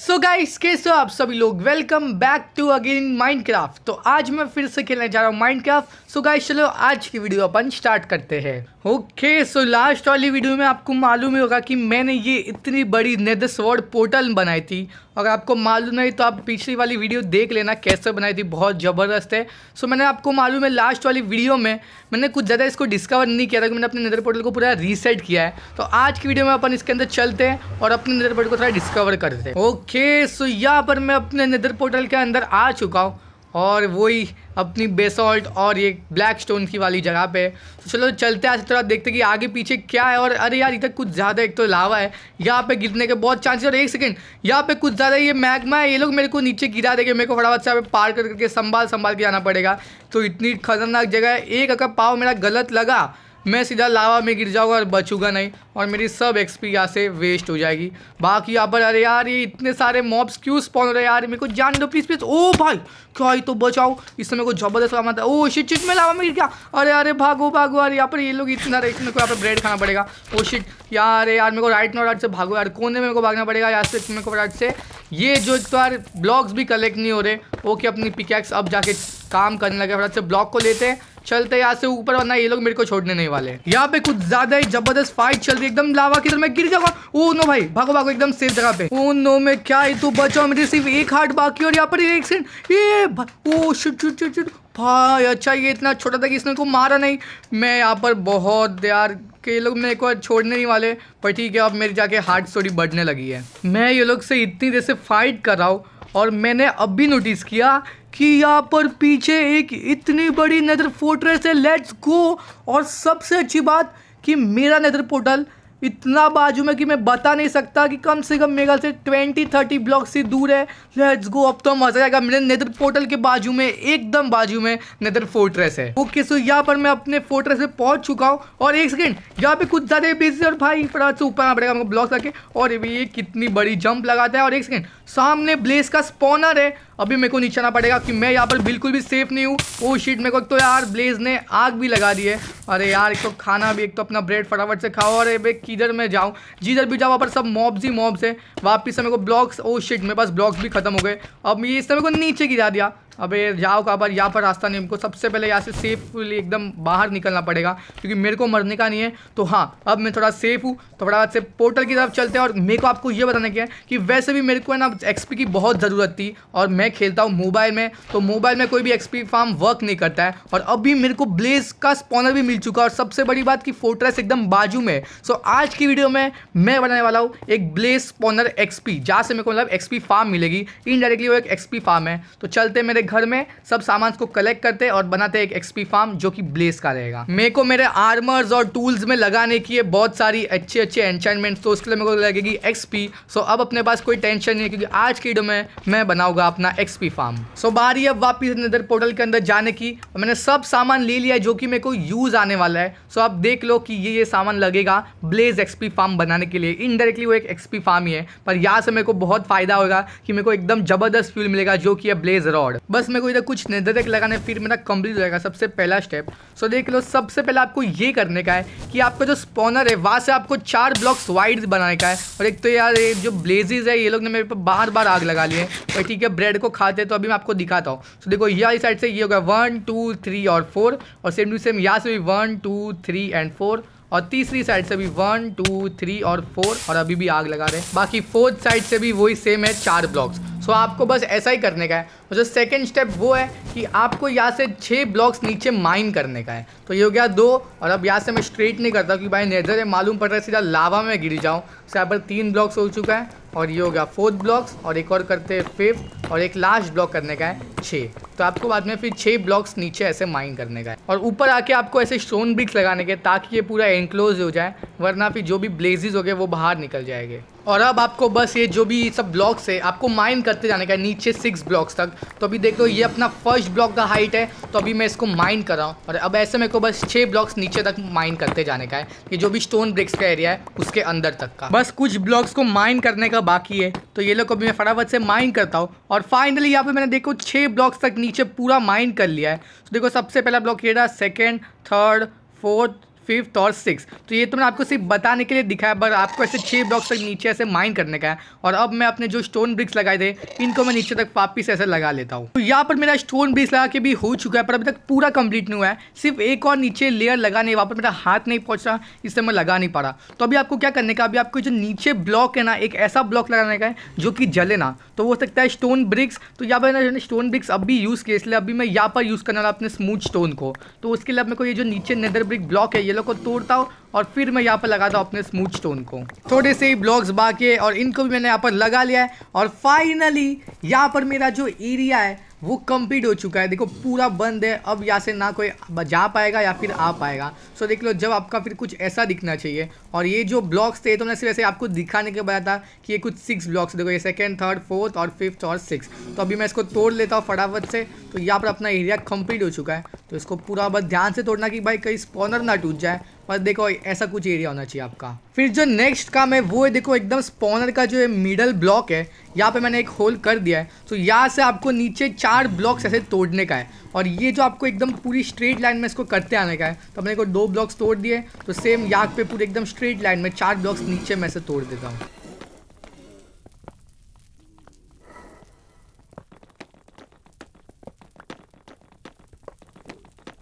so guys कैसे हो आप सभी लोग welcome back to again Minecraft तो आज मैं फिर से खेलने जा रहा हूँ माइनक्राफ्ट सो गाइस चलो आज की वीडियो अपन स्टार्ट करते हैं ओके सो लास्ट वाली वीडियो में आपको मालूम ही होगा कि मैंने ये इतनी बड़ी नेदर वर्ड पोर्टल बनाई थी अगर आपको मालूम नहीं तो आप पिछली वाली वीडियो देख लेना कैसे बनाई थी बहुत ज़बरदस्त है सो मैंने आपको मालूम है लास्ट वाली वीडियो में मैंने कुछ ज़्यादा इसको डिस्कवर नहीं किया था कि मैंने अपने नदर पोर्टल को पूरा रीसेट किया है तो आज की वीडियो में अपन इसके अंदर चलते हैं और अपने नदर पोर्टल को थोड़ा डिस्कवर करते हैं ओके सो यहाँ पर मैं अपने नदर पोर्टल के अंदर आ चुका हूँ और वही अपनी बेसॉल्ट और ये ब्लैक स्टोन की वाली जगह पे तो चलो चलते हैं थोड़ा देखते कि आगे पीछे क्या है और अरे यार इधर कुछ ज़्यादा एक तो लावा है यहाँ पे गिरने के बहुत चांसेस और एक सेकंड यहाँ पे कुछ ज़्यादा ये मैग्मा है ये लोग मेरे को नीचे गिरा देंगे मेरे को फटाफट से पार कर करके संभाल संभाल के जाना पड़ेगा तो इतनी खतरनाक जगह है एक अगर पाव मेरा गलत लगा मैं सीधा लावा में गिर जाऊँगा और बचूंगा नहीं और मेरी सब एक्सपी यहाँ से वेस्ट हो जाएगी बाकी यहाँ पर अरे यार ये इतने सारे मॉब्स क्यों स्पॉन हो रहे यार मेरे को जान दो प्लीज़ प्लीज़ ओ भाई क्या ही तो बचाओ इस समय को जबरदस्त काम आता है ओ शिट शिट में लावा में गिर गया अरे अरे भागो भागो यार यहाँ पर ये लोग इतना रहे इसमें को यहाँ पर ब्रेड खाना पड़ेगा ओ शिट यार यार मेरे को राइट नो राइट से भागो यार कोने में मेरे को भागना पड़ेगा यार से मेरे को राइट से ये जो यार ब्लॉक्स भी कलेक्ट नहीं हो रहे ओके अपनी पिकैक्स अब जाके काम करने लगे थोड़ा से ब्लॉक को लेते हैं चलते यहाँ से ऊपर वरना ये लोग मेरे को छोड़ने नहीं वाले यहाँ पे कुछ ज्यादा ही जबरदस्त फाइट चल रही है एकदम लावा की तरह मैं गिर जाऊंगा ओ नो भाई भागो भागो एकदम सेफ जगह पे ओ नो मैं क्या है तू बचाओ मेरे सिर्फ एक हार्ट बाकी और यहाँ पर एक सेकंड ये ओ शुट शुट शुट शुट भाई अच्छा ये इतना छोटा था कि इसने को मारा नहीं मैं यहाँ पर बहुत यार के लोग मेरे को छोड़ने नहीं वाले पर ठीक है अब मेरे जाके हार्ट स्टोरी बढ़ने लगी है मैं ये लोग से इतनी देर से फाइट कर रहा हूँ और मैंने अब भी नोटिस किया कि यहाँ पर पीछे एक इतनी बड़ी नेदर फोर्ट्रेस है लेट्स गो और सबसे अच्छी बात कि मेरा नेदर पोर्टल इतना बाजू में कि मैं बता नहीं सकता कि कम से कम मेरे से ट्वेंटी थर्टी ब्लॉक से दूर है लेट्स गो अब तो मजा आएगा मेरे नेदर पोर्टल के बाजू में एकदम बाजू में नेदर फोर्ट्रेस है ओके सो यहाँ पर मैं अपने फोर्ट्रेस में पहुंच चुका हूँ और एक सेकेंड यहाँ पे कुछ ज़्यादा बिजी और भाई फटाफट से ऊपर आना पड़ेगा हमको ब्लॉक लगे और ये कितनी बड़ी जंप लगाता है और एक सेकेंड सामने ब्लेस का स्पॉनर है अभी मेरे को नीचे आना पड़ेगा कि मैं यहाँ पर बिल्कुल भी सेफ नहीं हूँ वो oh शीट मेरे को तो यार ब्लेज ने आग भी लगा दी है अरे यार एक तो खाना भी एक तो अपना ब्रेड फटाफट से खाओ और किधर मैं जाऊँ जिधर भी जाऊँ वहाँ पर सब मॉब्स ही मॉब्स है वापस से मेरे को ब्लॉक्स ओ शिट मेरे पास ब्लॉक्स भी खत्म हो गए अब ये इस समय को नीचे गिरा दिया अब ये जाओ का बार यहाँ पर रास्ता नहीं हमको सबसे पहले यहाँ से सेफली एकदम बाहर निकलना पड़ेगा क्योंकि मेरे को मरने का नहीं है तो हाँ अब मैं थोड़ा सेफ हूँ थोड़ा तो से पोर्टल की तरफ चलते हैं और मेरे को आपको ये बताना क्या कि वैसे भी मेरे को है ना एक्सपी की बहुत ज़रूरत थी और मैं खेलता हूँ मोबाइल में तो मोबाइल में कोई भी एक्सपी फार्म वर्क नहीं करता है और अभी मेरे को ब्लेज का स्पॉनर भी मिल चुका है और सबसे बड़ी बात कि फोर्ट्रेस एकदम बाजू में सो आज की वीडियो में मैं बनाने वाला हूँ एक ब्लेज स्पॉनर एक्सपी जहाँ से मेरे को मतलब एक्सपी फार्म मिलेगी इनडायरेक्टली वो एक एक्सपी फार्म है तो चलते मेरे घर में सब सामान को कलेक्ट करते और बनाते एक एक्सपी फार्म जो कि ब्लेस का रहेगा मेरे को मेरे आर्मर्स और टूल्स में लगाने की है बहुत सारी अच्छे अच्छे एंटाइनमेंट तो उसके लिए मेरे को लगेगी एक्सपी सो अब अपने पास कोई टेंशन नहीं क्योंकि आज की डो में मैं बनाऊंगा अपना एक्सपी फार्म सो बारी अब वापिस नदर पोर्टल के अंदर जाने की मैंने सब सामान ले लिया जो कि मेरे को यूज़ आने वाला है सो आप देख लो कि ये ये सामान लगेगा ब्लेज एक्सपी फार्म बनाने के लिए इनडायरेक्टली वो एक एक्सपी फार्म ही है पर यहाँ से मेरे को बहुत फायदा होगा कि मेरे को एकदम जबरदस्त फील मिलेगा जो कि है ब्लेज रॉड बस मेरे को इधर कुछ नजर लगाने फिर मेरा कंप्लीट हो जाएगा सबसे पहला स्टेप सो देख लो सबसे पहले आपको ये करने का है कि आपका जो स्पॉनर है वहाँ से आपको चार ब्लॉक्स वाइड बनाने का है और एक तो यार ये जो ब्लेजेज है ये लोग ने मेरे पर बार बार आग लगा ली है और ठीक है ब्रेड को खाते तो अभी मैं आपको दिखाता हूँ सो देखो ये वाली साइड से ये होगा वन टू थ्री और फोर और सेम टू सेम यहाँ से भी one two three and four और तीसरी साइड से भी वन टू थ्री और फोर और अभी भी आग लगा रहे हैं बाकी फोर्थ साइड से भी वही सेम है चार ब्लॉक्स सो आपको बस ऐसा ही करने का है और जो सेकेंड स्टेप वो है कि आपको यहाँ से छः ब्लॉक्स नीचे माइन करने का है तो ये हो गया दो और अब यहाँ से मैं स्ट्रेट नहीं करता क्योंकि भाई नेदर है मालूम पड़ रहा है सीधा लावा में गिर जाऊँ उससे यहाँ पर तीन ब्लॉक्स हो चुका है और ये हो गया फोर्थ ब्लॉक्स और एक और करते हैं फिफ्थ और एक लास्ट ब्लॉक करने का है छः तो आपको बाद में फिर छः ब्लॉक्स नीचे ऐसे माइन करने का है और ऊपर आके आपको ऐसे स्टोन ब्रिक्स लगाने के ताकि ये पूरा एनक्लोज हो जाए वरना फिर जो भी ब्लेजेज हो गए वो बाहर निकल जाएंगे और अब आपको बस ये जो भी सब ब्लॉक्स है आपको माइन करते जाने का है नीचे सिक्स ब्लॉक्स तक तो अभी देख लो ये अपना फर्स्ट ब्लॉक का हाइट है तो अभी मैं इसको माइन कर रहा हूँ और अब ऐसे मेरे को बस छः ब्लॉक्स नीचे तक माइन करते जाने का है कि जो भी स्टोन ब्रिक्स का एरिया है उसके अंदर तक का बस कुछ ब्लॉक्स को माइन करने का बाकी है तो ये लोग अभी मैं फटाफट से माइन करता हूँ और फाइनली यहाँ पर मैंने देखो छः ब्लॉक्स तक नीचे पूरा माइन कर लिया है तो देखो सबसे पहला ब्लॉक ये रहा सेकेंड थर्ड फोर्थ फिफ्थ और सिक्स तो ये तो मैंने आपको सिर्फ बताने के लिए दिखाया बट आपको ऐसे छः ब्लॉक्स तक नीचे ऐसे माइन करने का है और अब मैं अपने जो स्टोन ब्रिक्स लगाए थे इनको मैं नीचे तक वापिस ऐसे लगा लेता हूँ तो यहाँ पर मेरा स्टोन ब्रिक्स लगा के भी हो चुका है पर अभी तक पूरा कंप्लीट नहीं हुआ है सिर्फ एक और नीचे लेयर लगाने वहाँ पर मेरा हाथ नहीं पहुँच रहा इससे मैं लगा नहीं पा रहा तो अभी आपको क्या करने का अभी आपको जो नीचे ब्लॉक है ना एक ऐसा ब्लॉक लगाने का है जो कि जले ना तो हो सकता है स्टोन ब्रिक्स तो यहाँ पर मैंने स्टोन ब्रिक्स अब यूज़ किया इसलिए अभी मैं यहाँ पर यूज़ करने वाला अपने स्मूथ स्टोन को तो उसके लिए मेरे को ये जो नीचे नेदर ब्रिक ब्लॉक है ये लोग को तोड़ता हूँ और फिर मैं यहाँ पर लगाता हूँ अपने स्मूथ स्टोन को थोड़े से ही ब्लॉक्स बाकी है और इनको भी मैंने यहाँ पर लगा लिया है और फाइनली यहाँ पर मेरा जो एरिया है वो कम्प्लीट हो चुका है देखो पूरा बंद है अब यहाँ से ना कोई जा पाएगा या फिर आ पाएगा सो देख लो जब आपका फिर कुछ ऐसा दिखना चाहिए और ये जो ब्लॉक्स थे तो मैंने सिर्फ ऐसे आपको दिखाने के बताया था कि ये कुछ सिक्स ब्लॉक्स देखो ये सेकेंड थर्ड फोर्थ और फिफ्थ और सिक्स तो अभी मैं इसको तोड़ लेता हूँ फटाफट से तो यहाँ पर अपना एरिया कम्प्लीट हो चुका है तो इसको पूरा बस ध्यान से तोड़ना कि भाई कहीं स्पॉनर ना टूट जाए बस देखो ऐसा कुछ एरिया होना चाहिए आपका फिर जो नेक्स्ट काम है वो है देखो एकदम स्पॉनर का जो मिडल ब्लॉक है यहाँ पे मैंने एक होल कर दिया है तो यहाँ से आपको नीचे चार ब्लॉक्स ऐसे तोड़ने का है और ये जो आपको एकदम पूरी स्ट्रेट लाइन में इसको करते आने का है तो अपने को दो ब्लॉक्स तोड़ दिए तो सेम यहाँ पे पूरे एकदम स्ट्रेट लाइन में चार ब्लॉक्स नीचे मैं से तोड़ देता हूँ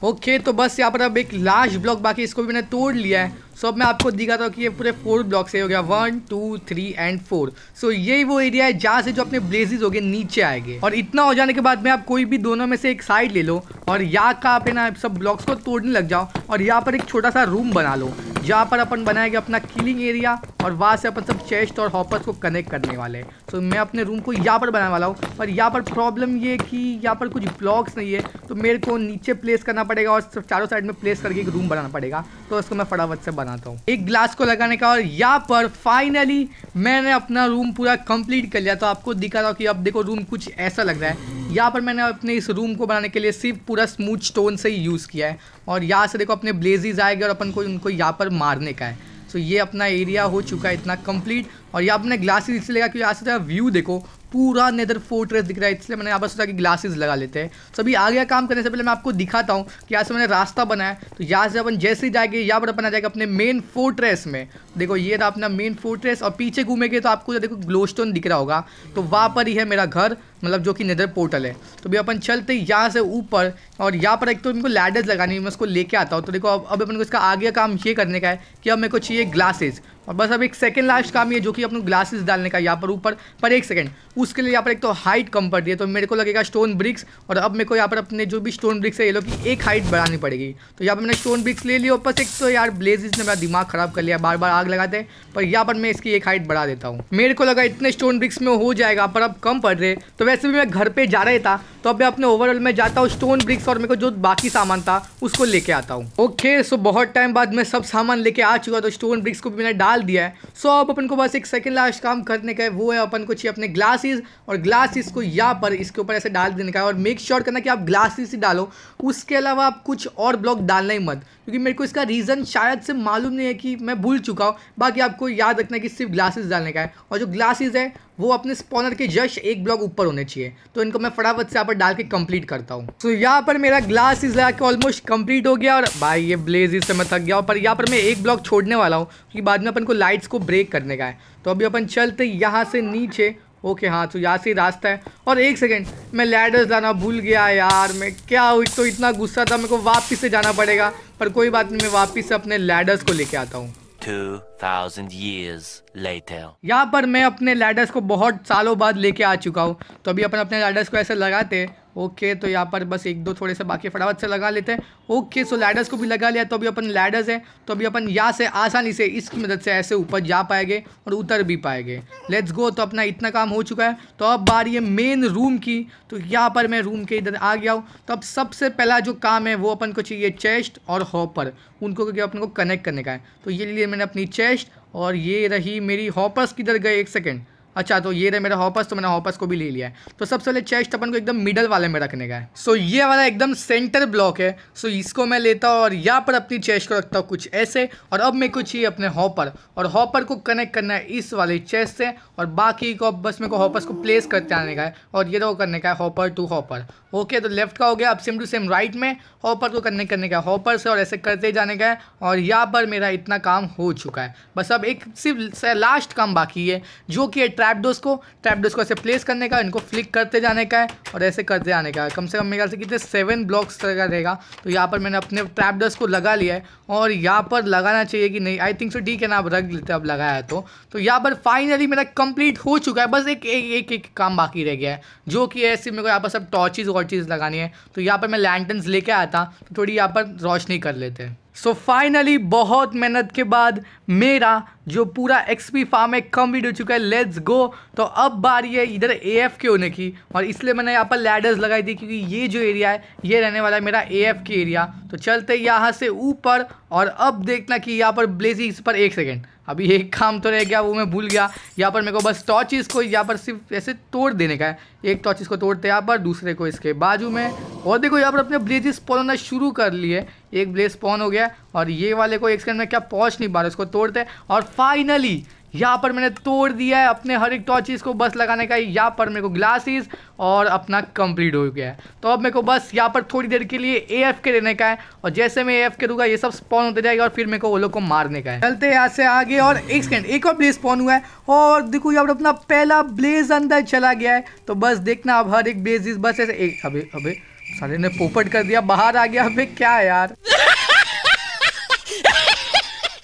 ओके तो बस यहाँ पर अब एक लास्ट ब्लॉक बाकी इसको भी मैंने तोड़ लिया है सो so, अब मैं आपको दिखा हूँ कि ये पूरे फोर ब्लॉक से हो गया one two three and four so यही वो एरिया है जहाँ से जो अपने ब्लेजेज हो गए नीचे आएंगे और इतना हो जाने के बाद में आप कोई भी दोनों में से एक साइड ले लो और यहाँ का आप ना सब ब्लॉक्स को तोड़ने लग जाओ और यहाँ पर एक छोटा सा रूम बना लो जहाँ पर अपन बनाएंगे अपना किलिंग एरिया और वहाँ से अपन सब चेस्ट और हॉपर्स को कनेक्ट करने वाले हैं सो मैं अपने रूम को यहाँ पर बनाने वाला हूँ पर यहाँ पर प्रॉब्लम ये कि यहाँ पर कुछ ब्लॉक्स नहीं है तो मेरे को नीचे प्लेस करना पड़ेगा और चारों साइड में प्लेस करके एक रूम बनाना पड़ेगा तो उसको मैं फटाफट से बनाता हूँ एक ग्लास को लगाने का और यहाँ पर फाइनली मैंने अपना रूम पूरा कंप्लीट कर लिया तो आपको दिखा रहा हूँ कि अब देखो रूम कुछ ऐसा लग रहा है यहाँ पर मैंने अपने इस रूम को बनाने के लिए सिर्फ पूरा स्मूथ स्टोन से ही यूज़ किया है और यहाँ से देखो अपने ब्लेजिज आएगा और अपन को उनको यहाँ पर मारने का है सो तो ये अपना एरिया हो चुका है इतना कंप्लीट और ये अपने ग्लासेस इसलिए लगा क्योंकि आज से व्यू तो देखो पूरा नेदर फोर्ट्रेस दिख रहा है इसलिए मैंने यहाँ पर सोचा कि ग्लासेस लगा लेते हैं तो अभी आगे काम करने से पहले मैं आपको दिखाता हूँ कि यहाँ से मैंने रास्ता बनाया तो यहाँ से अपन जैसे ही जाएंगे यहाँ पर अपन आ जाएगा अपने मेन फोर्ट्रेस में देखो ये था अपना मेन फोर्ट्रेस और पीछे घूमेंगे तो आपको देखो ग्लोस्टोन दिख रहा होगा तो वहाँ पर ही है मेरा घर मतलब जो कि नेदर पोर्टल है तो भी अपन चलते यहाँ से ऊपर और यहाँ पर एक तो इनको लैडर्स लगानी मैं उसको लेके आता हूँ तो देखो अब अब अपन को इसका आगे काम ये करने का है कि अब मेरे को चाहिए ग्लासेज और बस अब एक सेकंड लास्ट काम ये जो कि अपने ग्लासेस डालने का यहाँ पर ऊपर पर एक सेकंड उसके लिए यहाँ पर एक तो हाइट कम पड़ रही है तो मेरे को लगेगा स्टोन ब्रिक्स और अब मेरे को यहाँ पर अपने जो भी स्टोन ब्रिक्स है ये लोग की एक हाइट बढ़ानी पड़ेगी तो यहाँ पर मैंने स्टोन ब्रिक्स ले लिया और बस एक तो यार ब्लेजेस ने मेरा दिमाग खराब कर लिया बार बार आग लगाते हैं पर यहाँ पर मैं इसकी एक हाइट बढ़ा देता हूँ मेरे को लगा इतने स्टोन ब्रिक्स में हो जाएगा पर अब कम पड़ रहे तो वैसे भी मैं घर पर जा रहा था तो अब मैं अपने ओवरऑल में जाता हूँ स्टोन ब्रिक्स और मेरे को जो बाकी सामान था उसको लेके आता हूँ ओके सो बहुत टाइम बाद मैं सब सामान लेके आ चुका तो स्टोन ब्रिक्स को भी मैंने डाल डाल दिया है सो अब अपन को बस एक सेकेंड लास्ट काम करने का है वो है अपन को चाहिए अपने ग्लासेस और ग्लासेस को यहाँ पर इसके ऊपर ऐसे डाल देने का है और मेक श्योर sure करना कि आप ग्लासेस ही डालो उसके अलावा आप कुछ और ब्लॉक डालना ही मत क्योंकि मेरे को इसका रीज़न शायद से मालूम नहीं है कि मैं भूल चुका हूँ बाकी आपको याद रखना कि सिर्फ ग्लासेस डालने का है और जो ग्लासेज है वो अपने स्पॉनर के जस्ट एक ब्लॉक ऊपर होने चाहिए तो इनको मैं फटाफट से यहाँ पर डाल के कंप्लीट करता हूँ सो so, यहाँ पर मेरा ग्लास इज लगा के ऑलमोस्ट कंप्लीट हो गया और भाई ये ब्लेज से मैं थक गया पर यहाँ पर मैं एक ब्लॉक छोड़ने वाला हूँ क्योंकि बाद में अपन को लाइट्स को ब्रेक करने का है तो अभी अपन चलते यहाँ से नीचे ओके हाँ तो यहाँ से रास्ता है और एक सेकेंड मैं लैडर्स लाना भूल गया यार मैं क्या हुई तो इतना गुस्सा था मेरे को वापस से जाना पड़ेगा पर कोई बात नहीं मैं वापस से अपने लैडर्स को लेके आता हूँ 2000 years later यहाँ पर मैं अपने लैडर्स को बहुत सालों बाद लेके आ चुका हूँ तो अभी अपन अपने लैडर्स को ऐसे लगाते ओके तो यहाँ पर बस एक दो थोड़े से बाकी फटाफट से लगा लेते हैं ओके सो लैडर्स को भी लगा लिया तो अभी अपन लैडर्स है तो अभी अपन यहाँ से आसानी से इसकी मदद से ऐसे ऊपर जा पाएंगे और उतर भी पाएंगे लेट्स गो तो अपना इतना काम हो चुका है तो अब बार ये मेन रूम की तो यहाँ पर मैं रूम के इधर आ गया हूँ तो अब सबसे पहला जो काम है वो अपन को चाहिए चेस्ट और हॉपर उनको क्योंकि अपन को कनेक्ट करने का है तो ये लिए मैंने अपनी चेस्ट और ये रही मेरी हॉपर्स किधर गए एक सेकेंड अच्छा तो ये रहे मेरा हॉपस तो मैंने हॉपस को भी ले लिया है तो सबसे पहले चेस्ट अपन को एकदम मिडल वाले में रखने का है सो so, ये वाला एकदम सेंटर ब्लॉक है सो so, इसको मैं लेता हूँ और यहाँ पर अपनी चेस्ट को रखता हूँ कुछ ऐसे और अब मैं कुछ ही अपने हॉपर और हॉपर को कनेक्ट करना है इस वाले चेस्ट से और बाकी को बस मेरे को हॉपस को प्लेस करते आने का है और ये तो करने का है हॉपर टू हॉपर ओके तो लेफ्ट का हो गया अब सेम टू सेम राइट में हॉपर को कनेक्ट करने का हॉपर से और ऐसे करते जाने का है और यहाँ पर मेरा इतना काम हो चुका है बस अब एक सिर्फ लास्ट काम बाकी है जो कि है ट्रैपडोज को ट्रैपडोज को ऐसे प्लेस करने का इनको फ्लिक करते जाने का है और ऐसे करते जाने का है कम से कम मेरे ख्याल से कितने सेवन ब्लॉक्स का रहेगा तो यहाँ पर मैंने अपने ट्रैपडोज को लगा लिया है और यहाँ पर लगाना चाहिए कि नहीं आई थिंक सो ठीक है ना आप रख लेते अब लगाया है तो, तो यहाँ पर फाइनली मेरा कंप्लीट हो चुका है बस एक एक एक, एक काम बाकी रह गया है जो कि ऐसे मेरे को यहाँ पर सब टॉर्चेज़ वॉर्चेज़ लगानी है तो यहाँ पर मैं लैंटन्स लेके आया था तो थोड़ी यहाँ पर रोशनी कर लेते हैं सो so फाइनली बहुत मेहनत के बाद मेरा जो पूरा एक्सपी फार्म है कम्प्लीट हो चुका है लेट्स गो तो अब बारी है इधर ए एफ़ के होने की और इसलिए मैंने यहाँ पर लैडर्स लगाई थी क्योंकि ये जो एरिया है ये रहने वाला है मेरा ए एफ़ के एरिया तो चलते यहाँ से ऊपर और अब देखना कि यहाँ पर ब्लेजिंग पर एक सेकेंड अभी एक काम तो रह गया वो मैं भूल गया यहाँ पर मेरे को बस टॉर्चिस को यहाँ पर सिर्फ ऐसे तोड़ देने का है एक टॉर्चिस को तोड़ते हैं यहाँ पर दूसरे को इसके बाजू में और देखो यहाँ पर अपने ब्लेज स्पॉन होना शुरू कर लिए एक ब्लेज स्पॉन हो गया और ये वाले को एक सेकंड में क्या पहुँच नहीं पा रहा उसको तोड़ते और फाइनली यहाँ पर मैंने तोड़ दिया है अपने हर एक टॉर्चेस को बस लगाने का यहाँ पर मेरे को ग्लासेस और अपना कंप्लीट हो गया है तो अब मेरे को बस यहाँ पर थोड़ी देर के लिए ए एफ के देने का है और जैसे मैं ए एफ के दूंगा ये सब स्पॉन होते जाएगा और फिर मेरे को वो लोग को मारने का है चलते यहाँ से आगे और एक सेकेंड एक और ब्लेज स्पॉन हुआ है और देखो यहाँ पर अपना पहला ब्लेज अंदर चला गया है तो बस देखना अब हर एक ब्लेज बस ऐसे अभी अभी सारे ने पोपट कर दिया बाहर आ गया अभी क्या यार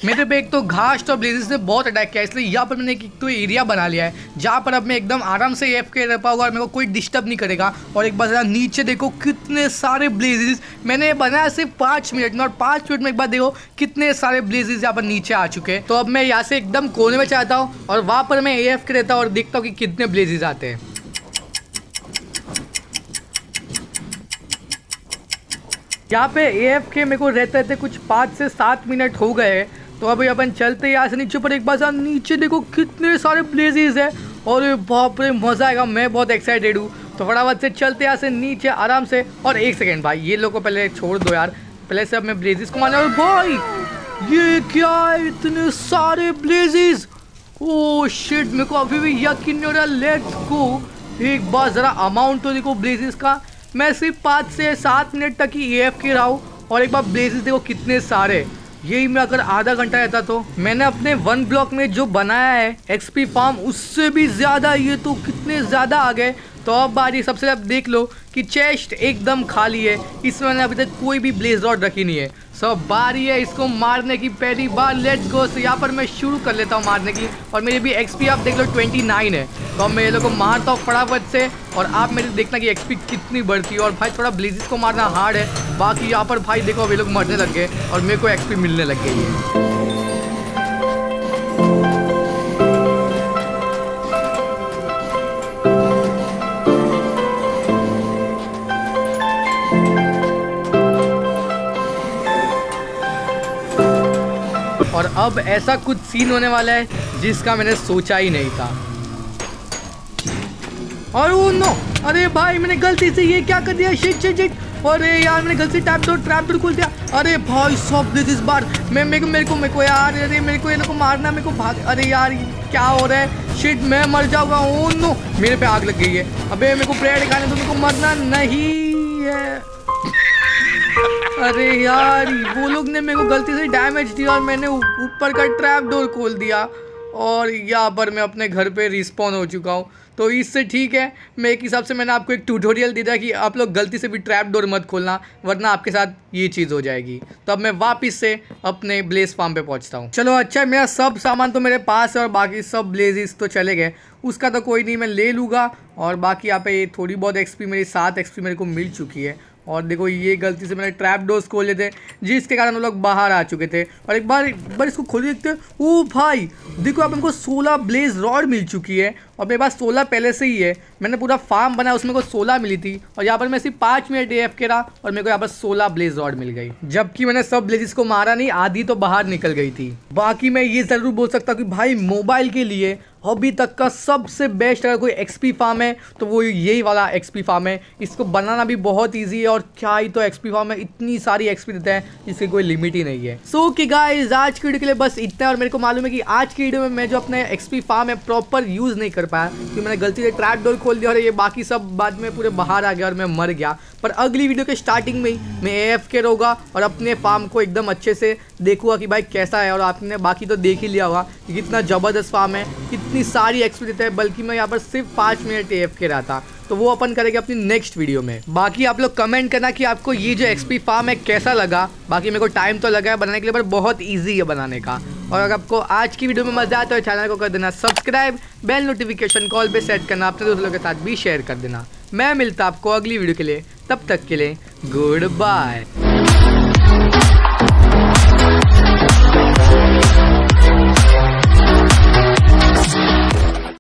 मेरे पे तो एक तो घास और तो ब्लेजेस ने बहुत अटैक किया इसलिए यहाँ पर मैंने एक तो एरिया बना लिया है जहाँ पर अब मैं एकदम आराम से एफ के रह पाऊंगा और मेरे को कोई डिस्टर्ब नहीं करेगा और एक बार नीचे देखो कितने सारे ब्लेजेस मैंने बनाया सिर्फ पाँच मिनट में और पाँच मिनट में एक बार देखो कितने सारे ब्लेजेस यहाँ पर नीचे आ चुके हैं तो अब मैं यहाँ से एकदम कोने में चाहता हूँ और वहाँ पर मैं ए के रहता हूँ और देखता हूँ कि कितने ब्लेजेज आते हैं यहाँ पे ए एफ के मेरे को रहते रहते कुछ पाँच से सात मिनट हो गए तो अभी अपन चलते हैं यहाँ से नीचे पर एक बार साहब नीचे देखो कितने सारे प्लेसेस है और बाप रे मज़ा आएगा मैं बहुत एक्साइटेड हूँ तो फटाफट से चलते यहाँ से नीचे आराम से और एक सेकेंड भाई ये लोग को पहले छोड़ दो यार पहले से अब मैं ब्लेजेस को माना भाई ये क्या है इतने सारे ब्लेजेस ओ शिट मेरे को अभी भी यकीन नहीं हो रहा लेट्स गो एक बार ज़रा अमाउंट तो देखो ब्लेजेस का मैं सिर्फ पाँच से सात मिनट तक ही ए एफ के रहा हूँ और एक बार ब्लेजेस देखो कितने सारे यही में अगर आधा घंटा रहता तो मैंने अपने वन ब्लॉक में जो बनाया है एक्सपी फार्म उससे भी ज़्यादा ये तो कितने ज़्यादा आ गए तो अब बारी सबसे आप देख लो कि चेस्ट एकदम खाली है इसमें मैंने अभी तक कोई भी ब्लेज रॉड रखी नहीं है सो बारी है इसको मारने की पहली बार लेट्स गो सो यहाँ पर मैं शुरू कर लेता हूँ मारने की और मेरी भी एक्सपी आप देख लो 29 है तो अब मैं ये लोग को मारता हूँ फटाफट से और आप मेरे देखना कि एक्सपी कितनी बढ़ती है और भाई थोड़ा ब्लेजेस को मारना हार्ड है बाकी यहाँ पर भाई देखो अभी लोग मरने लग गए और मेरे को एक्सपी मिलने लग गई है और अब ऐसा कुछ सीन होने वाला है जिसका मैंने सोचा ही नहीं था और वो नो अरे भाई मैंने गलती से ये क्या कर दिया शिट शिट शिट अरे यार मैंने गलती टैप डोर ट्रैप डोर खोल दिया अरे भाई सब दिस इस बार मैं मेरे को मेरे को मेरे को यार अरे मेरे को ये लोग को मारना मेरे को भाग अरे यार क्या हो रहा है शिट मैं मर जाऊंगा ओ oh नो मेरे पे आग लग गई है अबे मेरे को ब्रेड खाने तो मेरे को मरना नहीं है अरे यार वो लोग ने मेरे को गलती से डैमेज दिया और मैंने ऊपर का ट्रैप डोर खोल दिया और यहाँ पर मैं अपने घर पे रिस्पॉन्ड हो चुका हूँ तो इससे ठीक है मैं एक हिसाब से मैंने आपको एक ट्यूटोरियल दे दिया कि आप लोग गलती से भी ट्रैप डोर मत खोलना वरना आपके साथ ये चीज़ हो जाएगी तो अब मैं वापस से अपने ब्लेस फार्म पे पहुँचता हूँ चलो अच्छा मेरा सब सामान तो मेरे पास है और बाकी सब ब्लेजिस तो चले गए उसका तो कोई नहीं मैं ले लूँगा और बाकी यहाँ पे थोड़ी बहुत एक्सपी मेरी सात एक्सपी मेरे को मिल चुकी है और देखो ये गलती से मैंने ट्रैप डोर्स खोल लेते जिसके कारण हम लोग बाहर आ चुके थे और एक बार एक बार इसको खोल देखते ओ भाई देखो आप हमको सोलह ब्लेज रॉड मिल चुकी है और मेरे पास सोलह पहले से ही है मैंने पूरा फार्म बनाया उसमें को सोलह मिली थी और यहाँ पर मैं सिर्फ पाँच मिनट ए एफ के रहा और मेरे को यहाँ पर सोलह ब्लेज रॉड मिल गई जबकि मैंने सब ब्लेजेस को मारा नहीं आधी तो बाहर निकल गई थी बाकी मैं ये ज़रूर बोल सकता हूँ कि भाई मोबाइल के लिए अभी तक का सबसे बेस्ट अगर कोई एक्सपी फार्म है तो वो यही वाला एक्सपी फार्म है इसको बनाना भी बहुत इजी है और क्या ही तो एक्सपी फार्म है इतनी सारी एक्सपी देते हैं जिसकी कोई लिमिट ही नहीं है सो so, कि गाइस आज की वीडियो के लिए बस इतना और मेरे को मालूम है कि आज की वीडियो में मैं जो अपने एक्सपी फार्म है प्रॉपर यूज़ नहीं कर कर पाया कि मैंने गलती से ट्रैप डोर खोल दिया और ये बाकी सब बाद में पूरे बाहर आ गया और मैं मर गया पर अगली वीडियो के स्टार्टिंग में ही मैं ए एफ के रहूँगा और अपने फार्म को एकदम अच्छे से देखूंगा कि भाई कैसा है और आपने बाकी तो देख ही लिया होगा कि कितना ज़बरदस्त फार्म है कितनी सारी एक्सपीरियंस है बल्कि मैं यहाँ पर सिर्फ पाँच मिनट ए एफ के रहा था तो वो अपन करेंगे अपनी नेक्स्ट वीडियो में बाकी आप लोग कमेंट करना कि आपको ये जो एक्सपी फार्म है कैसा लगा बाकी मेरे को टाइम तो लगा है बनाने के लिए पर बहुत ईजी है बनाने का और अगर आपको आज की वीडियो में मजा आता है चैनल को कर देना सब्सक्राइब बेल नोटिफिकेशन कॉल पे सेट करना अपने दोस्तों के साथ भी शेयर कर देना मैं मिलता आपको अगली वीडियो के लिए तब तक के लिए गुड बाय